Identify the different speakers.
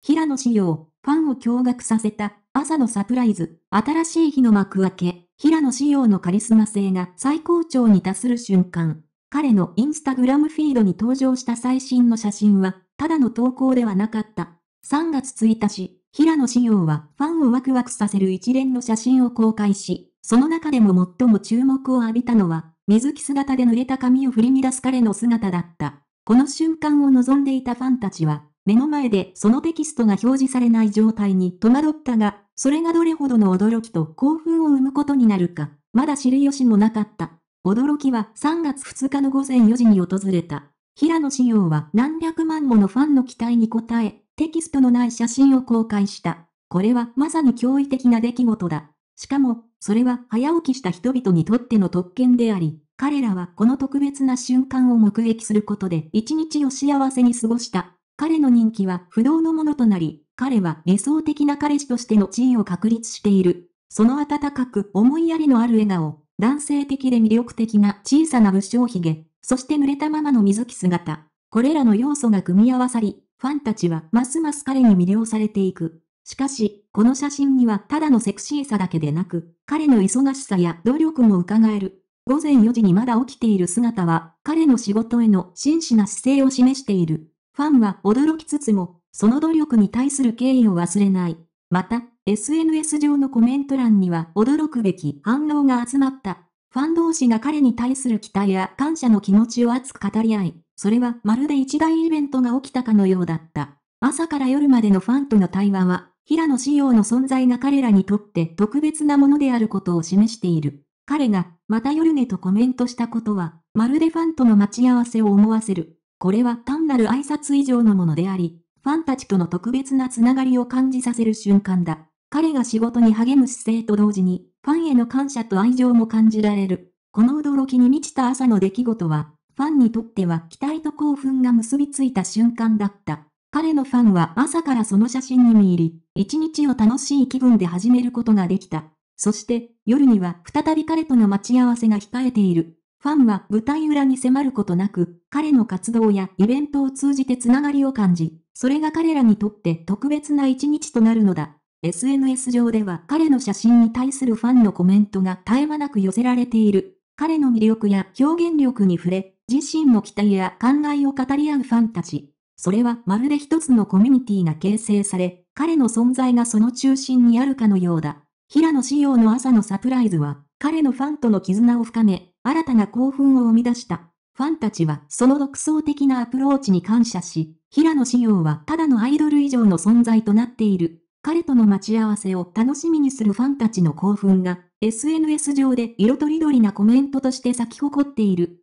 Speaker 1: 平野紫耀、ファンを驚愕させた、朝のサプライズ、新しい日の幕開け、平野紫耀のカリスマ性が最高潮に達する瞬間。彼のインスタグラムフィードに登場した最新の写真は、ただの投稿ではなかった。3月1日、平野紫耀はファンをワクワクさせる一連の写真を公開し、その中でも最も注目を浴びたのは、水着姿で濡れた髪を振り乱す彼の姿だった。この瞬間を望んでいたファンたちは、目の前でそのテキストが表示されない状態に戸惑ったが、それがどれほどの驚きと興奮を生むことになるか、まだ知る由もなかった。驚きは3月2日の午前4時に訪れた。平野紫耀は何百万ものファンの期待に応え、テキストのない写真を公開した。これはまさに驚異的な出来事だ。しかも、それは早起きした人々にとっての特権であり、彼らはこの特別な瞬間を目撃することで一日を幸せに過ごした。彼の人気は不動のものとなり、彼は理想的な彼氏としての地位を確立している。その温かく思いやりのある笑顔、男性的で魅力的な小さな武将髭、そして濡れたままの水着姿。これらの要素が組み合わさり、ファンたちはますます彼に魅了されていく。しかし、この写真にはただのセクシーさだけでなく、彼の忙しさや努力も伺える。午前4時にまだ起きている姿は、彼の仕事への真摯な姿勢を示している。ファンは驚きつつも、その努力に対する敬意を忘れない。また、SNS 上のコメント欄には驚くべき反応が集まった。ファン同士が彼に対する期待や感謝の気持ちを熱く語り合い、それはまるで一大イベントが起きたかのようだった。朝から夜までのファンとの対話は、平野紫耀の存在が彼らにとって特別なものであることを示している。彼が、また夜ねとコメントしたことは、まるでファンとの待ち合わせを思わせる。これは単なる挨拶以上のものであり、ファンたちとの特別なつながりを感じさせる瞬間だ。彼が仕事に励む姿勢と同時に、ファンへの感謝と愛情も感じられる。この驚きに満ちた朝の出来事は、ファンにとっては期待と興奮が結びついた瞬間だった。彼のファンは朝からその写真に見入り、一日を楽しい気分で始めることができた。そして、夜には再び彼との待ち合わせが控えている。ファンは舞台裏に迫ることなく、彼の活動やイベントを通じてつながりを感じ、それが彼らにとって特別な一日となるのだ。SNS 上では彼の写真に対するファンのコメントが絶え間なく寄せられている。彼の魅力や表現力に触れ、自身の期待や考えを語り合うファンたち。それはまるで一つのコミュニティが形成され、彼の存在がその中心にあるかのようだ。平野紫耀の朝のサプライズは、彼のファンとの絆を深め、新たな興奮を生み出した。ファンたちはその独創的なアプローチに感謝し、平野紫耀はただのアイドル以上の存在となっている。彼との待ち合わせを楽しみにするファンたちの興奮が、SNS 上で色とりどりなコメントとして咲き誇っている。